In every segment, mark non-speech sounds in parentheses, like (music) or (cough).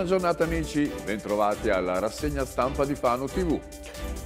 Buona giornata amici, bentrovati alla rassegna stampa di Fano TV.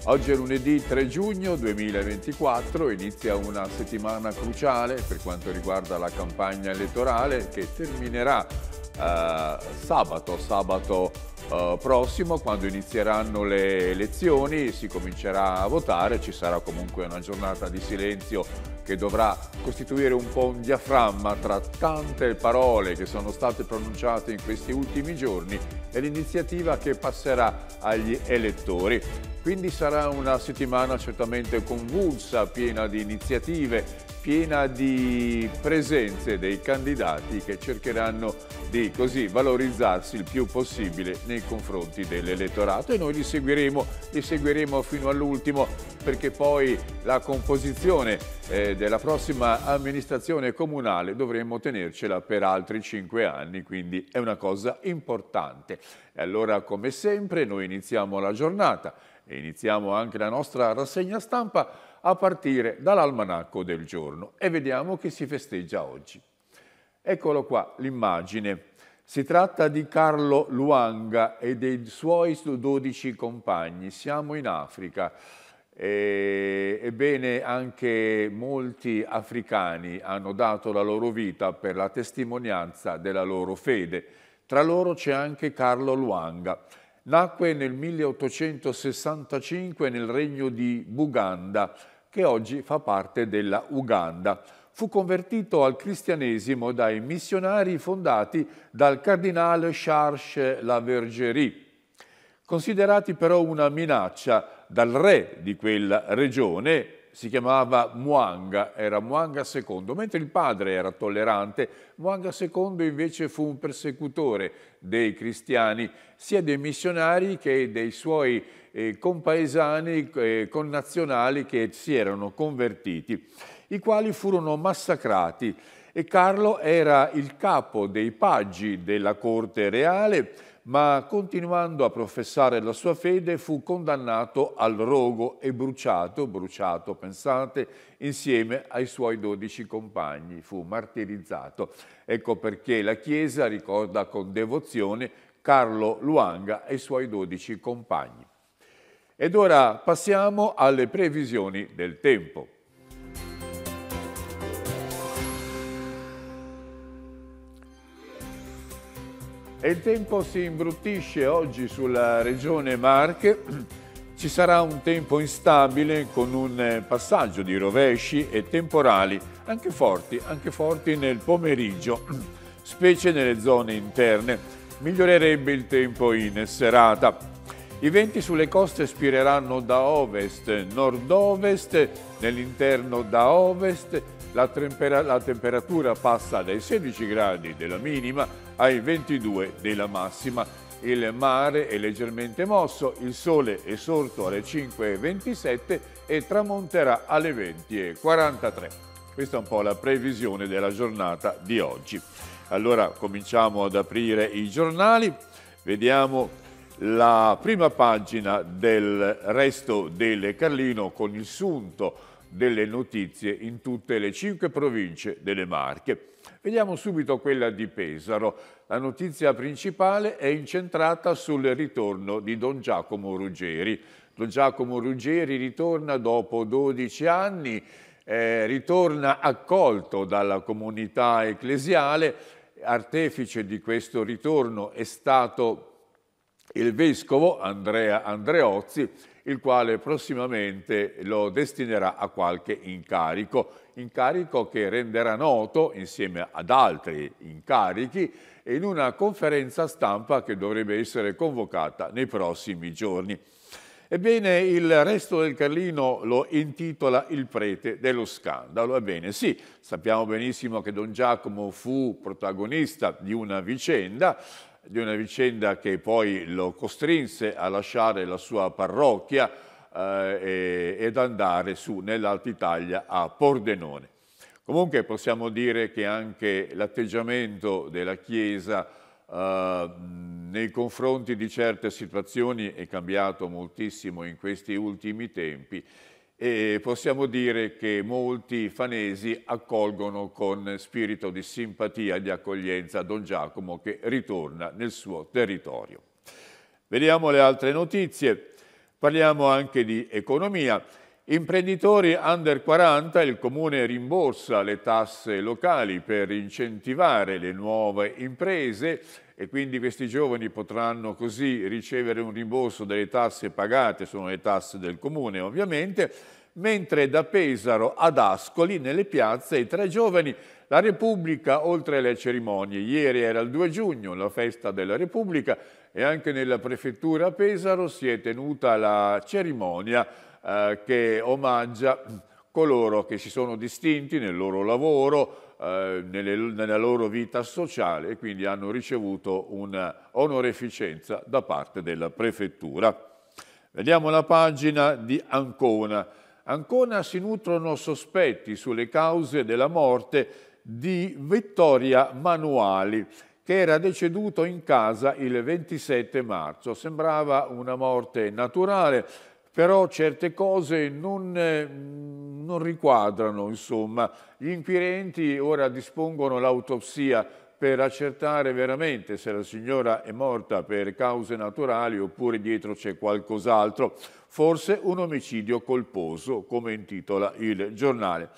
Oggi è lunedì 3 giugno 2024, inizia una settimana cruciale per quanto riguarda la campagna elettorale che terminerà eh, sabato, sabato eh, prossimo, quando inizieranno le elezioni, si comincerà a votare, ci sarà comunque una giornata di silenzio che dovrà costituire un po' un diaframma tra tante parole che sono state pronunciate in questi ultimi giorni e l'iniziativa che passerà agli elettori. Quindi sarà una settimana certamente convulsa, piena di iniziative, piena di presenze dei candidati che cercheranno di così valorizzarsi il più possibile nei confronti dell'elettorato e noi li seguiremo, li seguiremo fino all'ultimo perché poi la composizione eh, della prossima amministrazione comunale dovremmo tenercela per altri cinque anni, quindi è una cosa importante. E allora come sempre noi iniziamo la giornata e iniziamo anche la nostra rassegna stampa a partire dall'almanacco del giorno e vediamo che si festeggia oggi. Eccolo qua l'immagine si tratta di Carlo Luanga e dei suoi 12 compagni. Siamo in Africa. E, ebbene, anche molti africani hanno dato la loro vita per la testimonianza della loro fede. Tra loro c'è anche Carlo Luanga. Nacque nel 1865 nel regno di Buganda, che oggi fa parte della Uganda fu convertito al cristianesimo dai missionari fondati dal cardinale Charles Lavergerie, considerati però una minaccia dal re di quella regione, si chiamava Muanga, era Muanga II. Mentre il padre era tollerante, Muanga II invece fu un persecutore dei cristiani, sia dei missionari che dei suoi eh, compaesani, eh, connazionali che si erano convertiti i quali furono massacrati e Carlo era il capo dei paggi della corte reale, ma continuando a professare la sua fede fu condannato al rogo e bruciato, bruciato pensate, insieme ai suoi dodici compagni, fu martirizzato. Ecco perché la Chiesa ricorda con devozione Carlo Luanga e i suoi dodici compagni. Ed ora passiamo alle previsioni del tempo. E il tempo si imbruttisce oggi sulla regione Marche. (clears throat) Ci sarà un tempo instabile con un eh, passaggio di rovesci e temporali, anche forti, anche forti nel pomeriggio, (clears throat) specie nelle zone interne. Migliorerebbe il tempo in serata. I venti sulle coste spireranno da ovest, nord-ovest, nell'interno da ovest. La, tempera la temperatura passa dai 16 gradi della minima ai 22 della massima. Il mare è leggermente mosso, il sole è sorto alle 5.27 e tramonterà alle 20.43. Questa è un po' la previsione della giornata di oggi. Allora cominciamo ad aprire i giornali, vediamo la prima pagina del resto del Carlino con il sunto delle notizie in tutte le cinque province delle Marche. Vediamo subito quella di Pesaro. La notizia principale è incentrata sul ritorno di Don Giacomo Ruggeri. Don Giacomo Ruggeri ritorna dopo 12 anni, eh, ritorna accolto dalla comunità ecclesiale. Artefice di questo ritorno è stato il vescovo Andrea Andreozzi, il quale prossimamente lo destinerà a qualche incarico, incarico che renderà noto, insieme ad altri incarichi, in una conferenza stampa che dovrebbe essere convocata nei prossimi giorni. Ebbene, il resto del Carlino lo intitola Il prete dello scandalo. Ebbene, sì, sappiamo benissimo che Don Giacomo fu protagonista di una vicenda, di una vicenda che poi lo costrinse a lasciare la sua parrocchia eh, ed andare su nell'Alta Italia a Pordenone. Comunque possiamo dire che anche l'atteggiamento della Chiesa eh, nei confronti di certe situazioni è cambiato moltissimo in questi ultimi tempi e possiamo dire che molti fanesi accolgono con spirito di simpatia e di accoglienza Don Giacomo che ritorna nel suo territorio. Vediamo le altre notizie. Parliamo anche di economia. Imprenditori under 40, il Comune rimborsa le tasse locali per incentivare le nuove imprese e quindi questi giovani potranno così ricevere un rimborso delle tasse pagate, sono le tasse del Comune ovviamente, mentre da Pesaro ad Ascoli, nelle piazze, i tre giovani la Repubblica oltre alle cerimonie. Ieri era il 2 giugno, la festa della Repubblica, e anche nella prefettura Pesaro si è tenuta la cerimonia eh, che omaggia coloro che si sono distinti nel loro lavoro, eh, nelle, nella loro vita sociale e quindi hanno ricevuto un'onoreficenza da parte della prefettura. Vediamo la pagina di Ancona. Ancona si nutrono sospetti sulle cause della morte di Vittoria Manuali, che era deceduto in casa il 27 marzo. Sembrava una morte naturale, però certe cose non, eh, non riquadrano, insomma. Gli inquirenti ora dispongono l'autopsia per accertare veramente se la signora è morta per cause naturali oppure dietro c'è qualcos'altro, forse un omicidio colposo, come intitola il giornale.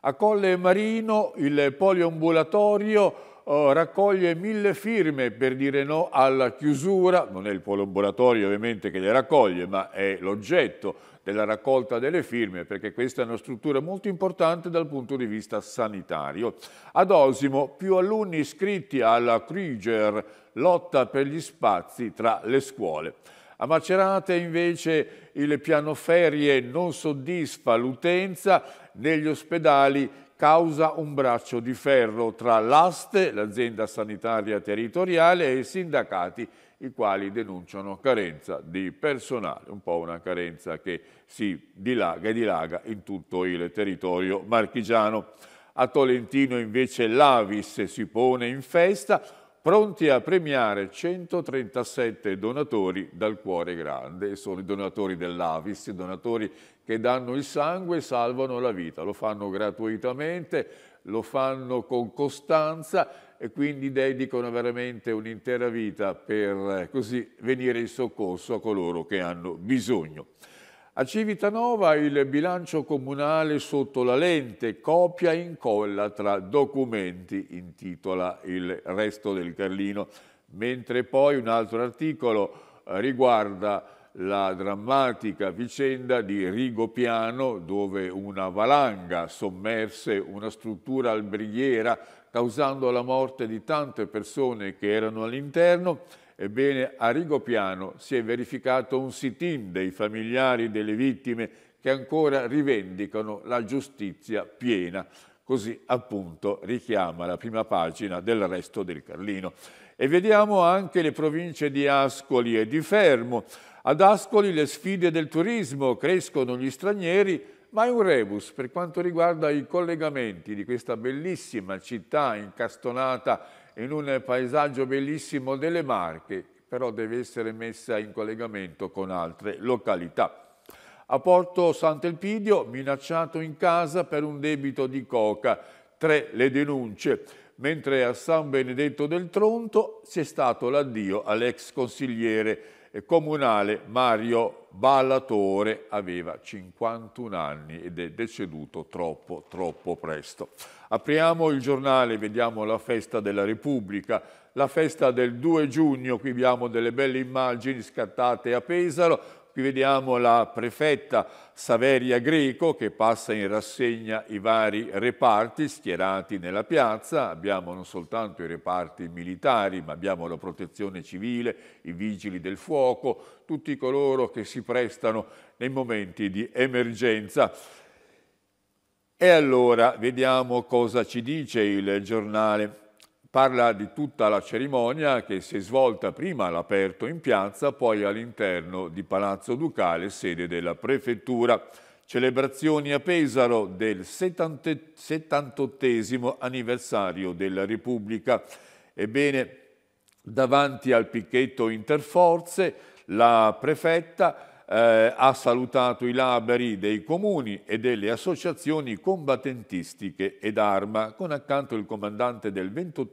A Colle Marino il poliambulatorio Oh, raccoglie mille firme per dire no alla chiusura, non è il poliambulatorio ovviamente che le raccoglie, ma è l'oggetto della raccolta delle firme, perché questa è una struttura molto importante dal punto di vista sanitario. Ad Osimo più alunni iscritti alla Krieger, lotta per gli spazi tra le scuole. A Macerate invece il piano ferie non soddisfa l'utenza, negli ospedali causa un braccio di ferro tra l'Aste, l'azienda sanitaria territoriale, e i sindacati i quali denunciano carenza di personale, un po' una carenza che si dilaga e dilaga in tutto il territorio marchigiano. A Tolentino invece l'Avis si pone in festa, pronti a premiare 137 donatori dal cuore grande. Sono i donatori dell'Avis, i donatori che danno il sangue e salvano la vita. Lo fanno gratuitamente, lo fanno con costanza e quindi dedicano veramente un'intera vita per eh, così venire in soccorso a coloro che hanno bisogno. A Civitanova il bilancio comunale sotto la lente, copia e incolla tra documenti, intitola il resto del Carlino, mentre poi un altro articolo eh, riguarda la drammatica vicenda di Rigopiano dove una valanga sommerse una struttura alberghiera causando la morte di tante persone che erano all'interno, ebbene a Rigopiano si è verificato un sit-in dei familiari delle vittime che ancora rivendicano la giustizia piena. Così appunto richiama la prima pagina del resto del Carlino. E vediamo anche le province di Ascoli e di Fermo. Ad Ascoli le sfide del turismo crescono gli stranieri ma è un rebus per quanto riguarda i collegamenti di questa bellissima città incastonata in un paesaggio bellissimo delle Marche, però deve essere messa in collegamento con altre località. A Porto Sant'Elpidio, minacciato in casa per un debito di coca, tre le denunce, mentre a San Benedetto del Tronto c'è stato l'addio all'ex consigliere comunale Mario Ballatore aveva 51 anni ed è deceduto troppo, troppo presto. Apriamo il giornale, vediamo la festa della Repubblica, la festa del 2 giugno, qui abbiamo delle belle immagini scattate a Pesaro, Qui vediamo la prefetta Saveria Greco che passa in rassegna i vari reparti schierati nella piazza. Abbiamo non soltanto i reparti militari, ma abbiamo la protezione civile, i vigili del fuoco, tutti coloro che si prestano nei momenti di emergenza. E allora vediamo cosa ci dice il giornale Parla di tutta la cerimonia che si è svolta prima all'aperto in piazza, poi all'interno di Palazzo Ducale, sede della Prefettura. Celebrazioni a Pesaro del 78 anniversario della Repubblica. Ebbene, davanti al picchetto interforze, la prefetta eh, ha salutato i laberi dei comuni e delle associazioni combattentistiche ed arma, con accanto il comandante del 28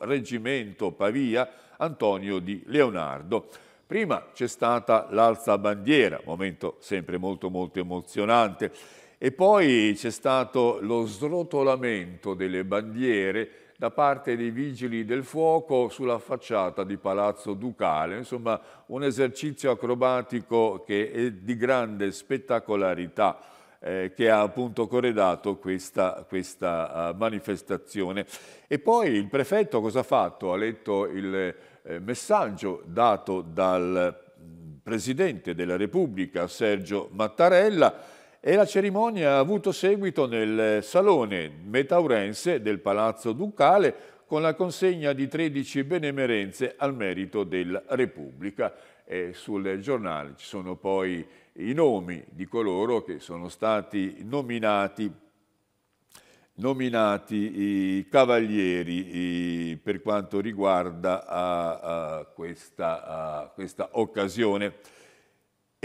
Reggimento Pavia, Antonio Di Leonardo. Prima c'è stata l'alza bandiera, momento sempre molto molto emozionante, e poi c'è stato lo srotolamento delle bandiere da parte dei vigili del fuoco sulla facciata di Palazzo Ducale. Insomma, un esercizio acrobatico che è di grande spettacolarità. Eh, che ha appunto corredato questa, questa uh, manifestazione. E poi il prefetto cosa ha fatto? Ha letto il eh, messaggio dato dal mm, Presidente della Repubblica Sergio Mattarella e la cerimonia ha avuto seguito nel salone metaurense del Palazzo Ducale con la consegna di 13 benemerenze al merito della Repubblica. E sul giornale ci sono poi i nomi di coloro che sono stati nominati, nominati i cavalieri i, per quanto riguarda a, a questa, a questa occasione.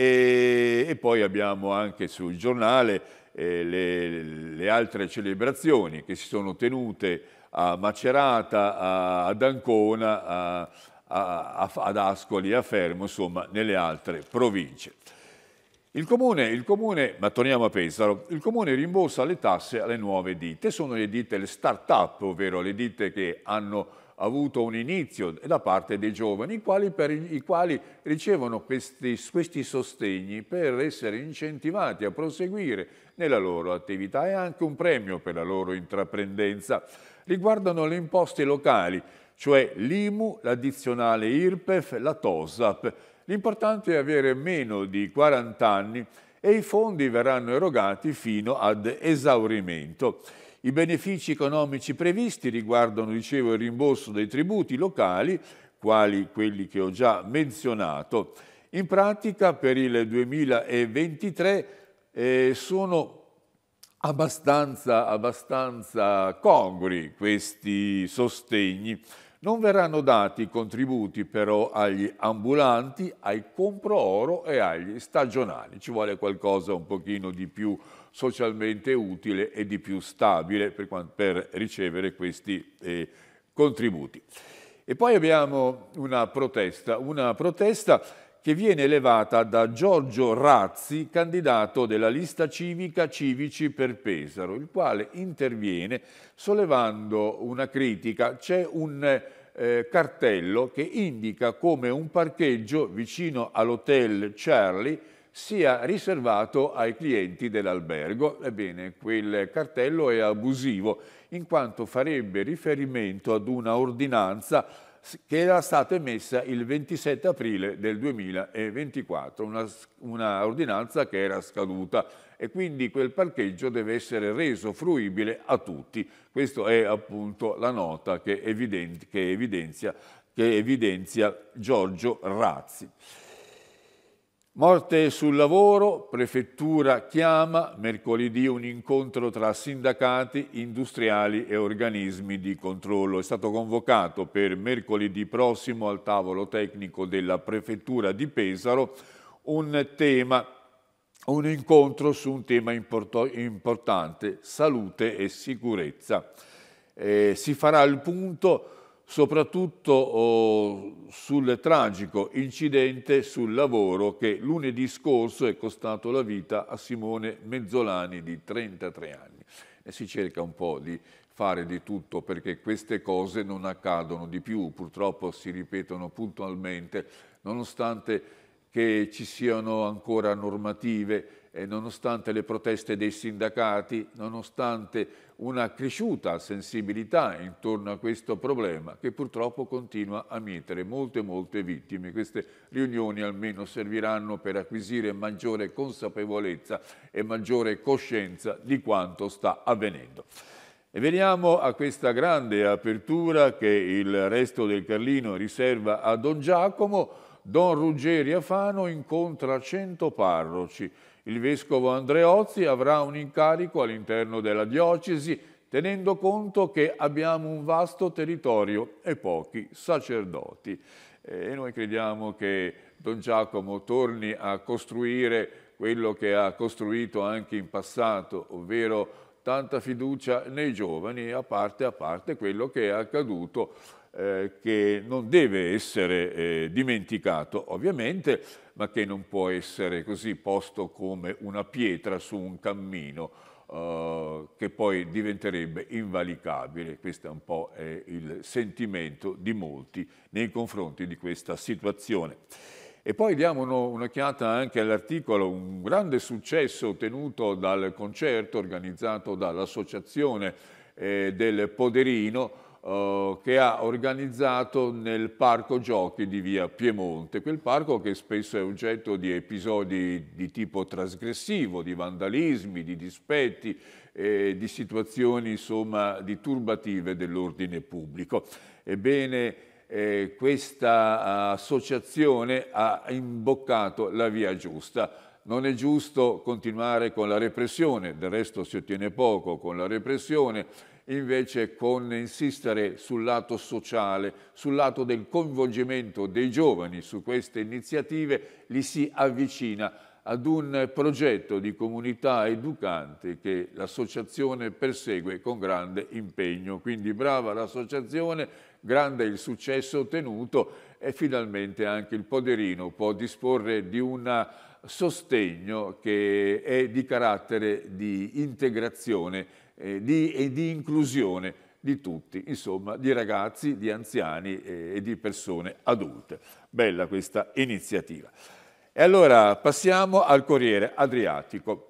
E, e poi abbiamo anche sul giornale eh, le, le, altre celebrazioni che si sono tenute a Macerata, a, ad Ancona, a, a, ad Ascoli, a Fermo, insomma nelle altre province. Il comune, il comune, ma torniamo a Pesaro, il comune rimborsa le tasse alle nuove ditte, sono le ditte, le start-up, ovvero le ditte che hanno avuto un inizio da parte dei giovani, i quali, per, i quali ricevono questi, questi, sostegni per essere incentivati a proseguire nella loro attività e anche un premio per la loro intraprendenza. Riguardano le imposte locali, cioè l'IMU, l'addizionale IRPEF, la TOSAP. L'importante è avere meno di 40 anni e i fondi verranno erogati fino ad esaurimento. I benefici economici previsti riguardano, dicevo, il rimborso dei tributi locali, quali quelli che ho già menzionato. In pratica per il 2023 eh, sono abbastanza, abbastanza congrui questi sostegni non verranno dati contributi però agli ambulanti, ai comprooro e agli stagionali. Ci vuole qualcosa un pochino di più socialmente utile e di più stabile per, per ricevere questi eh, contributi. E poi abbiamo una protesta, una protesta che viene elevata da Giorgio Razzi, candidato della lista civica Civici per Pesaro, il quale interviene sollevando una critica. C'è un eh, cartello che indica come un parcheggio vicino all'hotel Charlie sia riservato ai clienti dell'albergo. Ebbene, quel cartello è abusivo in quanto farebbe riferimento ad una ordinanza che era stata emessa il 27 aprile del 2024, una, una ordinanza che era scaduta e quindi quel parcheggio deve essere reso fruibile a tutti. Questa è appunto la nota che, evidenti, che, evidenzia, che evidenzia Giorgio Razzi. Morte sul lavoro, prefettura chiama mercoledì un incontro tra sindacati, industriali e organismi di controllo. È stato convocato per mercoledì prossimo al tavolo tecnico della prefettura di Pesaro un, tema, un incontro su un tema importante, salute e sicurezza. Eh, si farà il punto soprattutto oh, sul tragico incidente sul lavoro che lunedì scorso è costato la vita a Simone Mezzolani di 33 anni. E si cerca un po' di fare di tutto perché queste cose non accadono di più, purtroppo si ripetono puntualmente, nonostante che ci siano ancora normative eh, nonostante le proteste dei sindacati, nonostante una cresciuta sensibilità intorno a questo problema che purtroppo continua a mietere molte molte vittime. Queste riunioni almeno serviranno per acquisire maggiore consapevolezza e maggiore coscienza di quanto sta avvenendo. E veniamo a questa grande apertura che il resto del Carlino riserva a Don Giacomo, Don Ruggeri Afano incontra 100 parroci. Il vescovo Andreozzi avrà un incarico all'interno della diocesi, tenendo conto che abbiamo un vasto territorio e pochi sacerdoti. E noi crediamo che Don Giacomo torni a costruire quello che ha costruito anche in passato, ovvero tanta fiducia nei giovani, a parte, a parte quello che è accaduto eh, che non deve essere eh, dimenticato, ovviamente, ma che non può essere così posto come una pietra su un cammino eh, che poi diventerebbe invalicabile. Questo è un po' il sentimento di molti nei confronti di questa situazione. E poi diamo un'occhiata anche all'articolo, un grande successo ottenuto dal concerto organizzato dall'Associazione eh, del Poderino, eh, che ha organizzato nel Parco Giochi di via Piemonte, quel parco che spesso è oggetto di episodi di tipo trasgressivo, di vandalismi, di dispetti, eh, di situazioni insomma di turbative dell'ordine pubblico. Ebbene, eh, questa eh, associazione ha imboccato la via giusta. Non è giusto continuare con la repressione, del resto si ottiene poco con la repressione, invece con insistere sul lato sociale, sul lato del coinvolgimento dei giovani su queste iniziative, li si avvicina ad un progetto di comunità educante che l'associazione persegue con grande impegno. Quindi brava l'associazione, grande il successo ottenuto e finalmente anche il Poderino può disporre di un sostegno che è di carattere di integrazione eh, di, e di inclusione di tutti, insomma di ragazzi, di anziani eh, e di persone adulte. Bella questa iniziativa. E allora passiamo al Corriere Adriatico.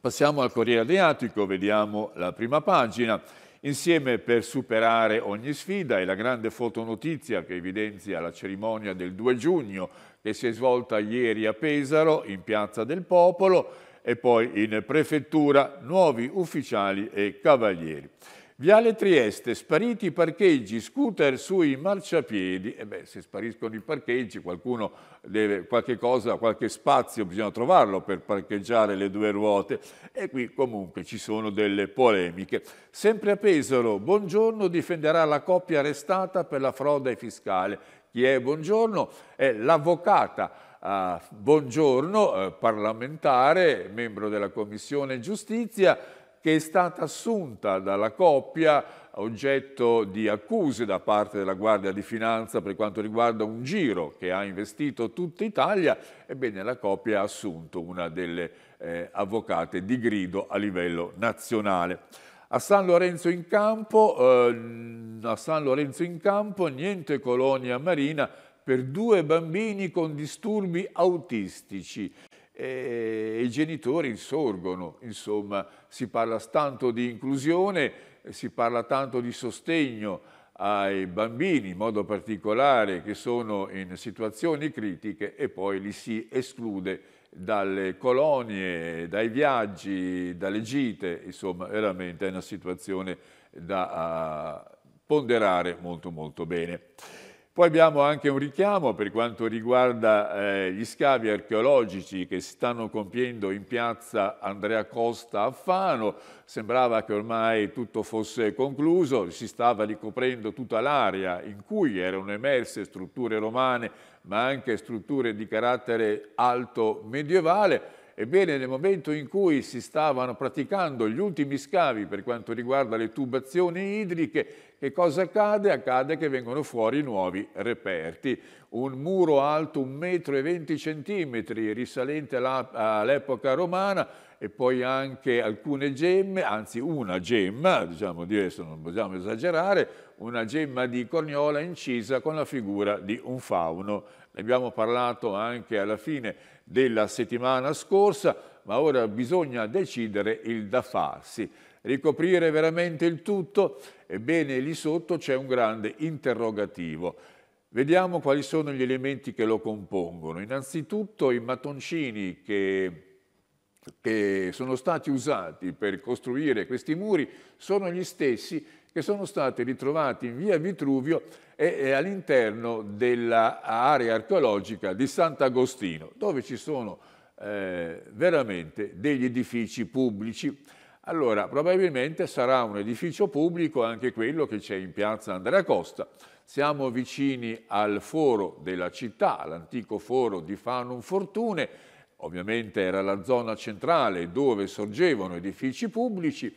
Passiamo al Corriere Adriatico, vediamo la prima pagina. Insieme per superare ogni sfida è la grande fotonotizia che evidenzia la cerimonia del 2 giugno che si è svolta ieri a Pesaro in Piazza del Popolo e poi in prefettura nuovi ufficiali e cavalieri. Viale Trieste, spariti i parcheggi, scooter sui marciapiedi. E beh, se spariscono i parcheggi, qualcuno deve qualche cosa, qualche spazio bisogna trovarlo per parcheggiare le due ruote. E qui comunque ci sono delle polemiche. Sempre a Pesaro, Buongiorno difenderà la coppia arrestata per la frode fiscale. Chi è Buongiorno? È l'avvocata a Buongiorno, eh, parlamentare, membro della Commissione Giustizia, che è stata assunta dalla coppia oggetto di accuse da parte della Guardia di Finanza per quanto riguarda un giro che ha investito tutta Italia, ebbene la coppia ha assunto una delle eh, avvocate di grido a livello nazionale. A San Lorenzo in Campo, eh, San Lorenzo in Campo niente colonia marina, per due bambini con disturbi autistici e i genitori insorgono, insomma si parla tanto di inclusione, si parla tanto di sostegno ai bambini in modo particolare che sono in situazioni critiche e poi li si esclude dalle colonie, dai viaggi, dalle gite, insomma veramente è una situazione da ah, ponderare molto molto bene. Poi abbiamo anche un richiamo per quanto riguarda eh, gli scavi archeologici che si stanno compiendo in piazza Andrea Costa a Fano. Sembrava che ormai tutto fosse concluso, si stava ricoprendo tutta l'area in cui erano emerse strutture romane, ma anche strutture di carattere alto medievale. Ebbene, nel momento in cui si stavano praticando gli ultimi scavi per quanto riguarda le tubazioni idriche, che cosa accade? Accade che vengono fuori nuovi reperti. Un muro alto 1,20 m risalente all'epoca romana e poi anche alcune gemme, anzi una gemma, diciamo di adesso non possiamo esagerare, una gemma di corniola incisa con la figura di un fauno. Ne abbiamo parlato anche alla fine della settimana scorsa, ma ora bisogna decidere il da farsi ricoprire veramente il tutto? Ebbene, lì sotto c'è un grande interrogativo. Vediamo quali sono gli elementi che lo compongono. Innanzitutto i mattoncini che, che sono stati usati per costruire questi muri sono gli stessi che sono stati ritrovati in via Vitruvio e, all'interno dell'area archeologica di Sant'Agostino, dove ci sono eh, veramente degli edifici pubblici allora, probabilmente sarà un edificio pubblico anche quello che c'è in piazza Andrea Costa. Siamo vicini al foro della città, all'antico foro di Fanum Fortune. Ovviamente era la zona centrale dove sorgevano edifici pubblici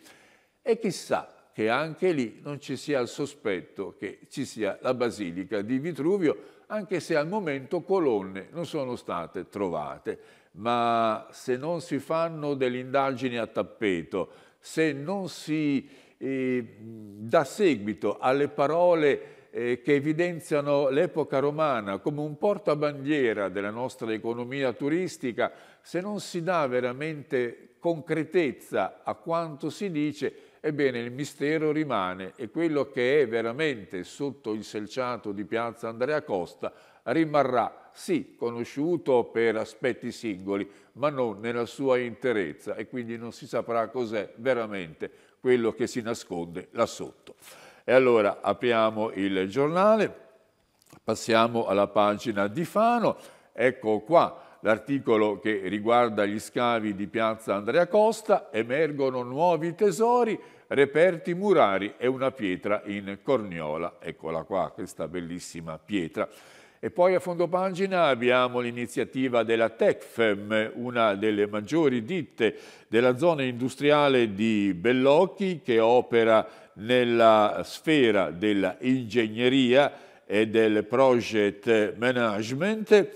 e chissà che anche lì non ci sia il sospetto che ci sia la basilica di Vitruvio, anche se al momento colonne non sono state trovate ma se non si fanno delle indagini a tappeto, se non si eh, dà seguito alle parole eh, che evidenziano l'epoca romana come un portabandiera della nostra economia turistica, se non si dà veramente concretezza a quanto si dice, ebbene il mistero rimane e quello che è veramente sotto il selciato di piazza Andrea Costa rimarrà sì, conosciuto per aspetti singoli, ma non nella sua interezza e quindi non si saprà cos'è veramente quello che si nasconde là sotto. E allora apriamo il giornale, passiamo alla pagina di Fano, ecco qua l'articolo che riguarda gli scavi di piazza Andrea Costa, emergono nuovi tesori, reperti murari e una pietra in corniola. Eccola qua, questa bellissima pietra. E poi a fondo pagina abbiamo l'iniziativa della Tecfem, una delle maggiori ditte della zona industriale di Bellocchi che opera nella sfera dell'ingegneria e del project management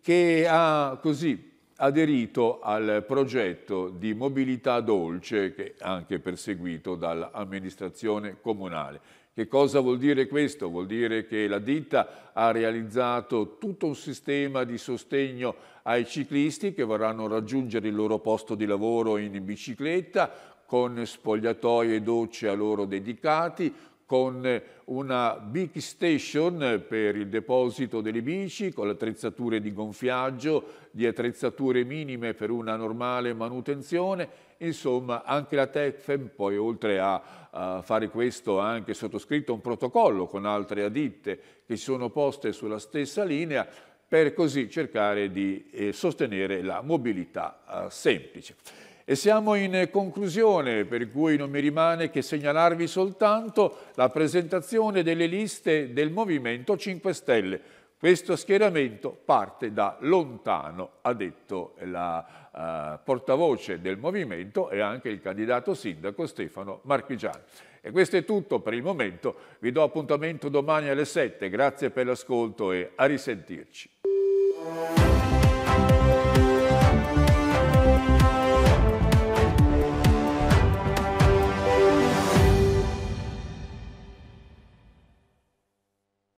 che ha così aderito al progetto di mobilità dolce che è anche perseguito dall'amministrazione comunale. Che cosa vuol dire questo? Vuol dire che la ditta ha realizzato tutto un sistema di sostegno ai ciclisti che vorranno raggiungere il loro posto di lavoro in bicicletta con spogliatoie e docce a loro dedicati, con una Big Station per il deposito delle bici, con attrezzature di gonfiaggio, di attrezzature minime per una normale manutenzione, insomma anche la Tecfem poi oltre a, a, fare questo ha anche sottoscritto un protocollo con altre aditte che si sono poste sulla stessa linea per così cercare di eh, sostenere la mobilità eh, semplice. E siamo in conclusione, per cui non mi rimane che segnalarvi soltanto la presentazione delle liste del Movimento 5 Stelle. Questo schieramento parte da lontano, ha detto la eh, portavoce del Movimento e anche il candidato sindaco Stefano Marchigiani. E questo è tutto per il momento, vi do appuntamento domani alle 7, grazie per l'ascolto e a risentirci.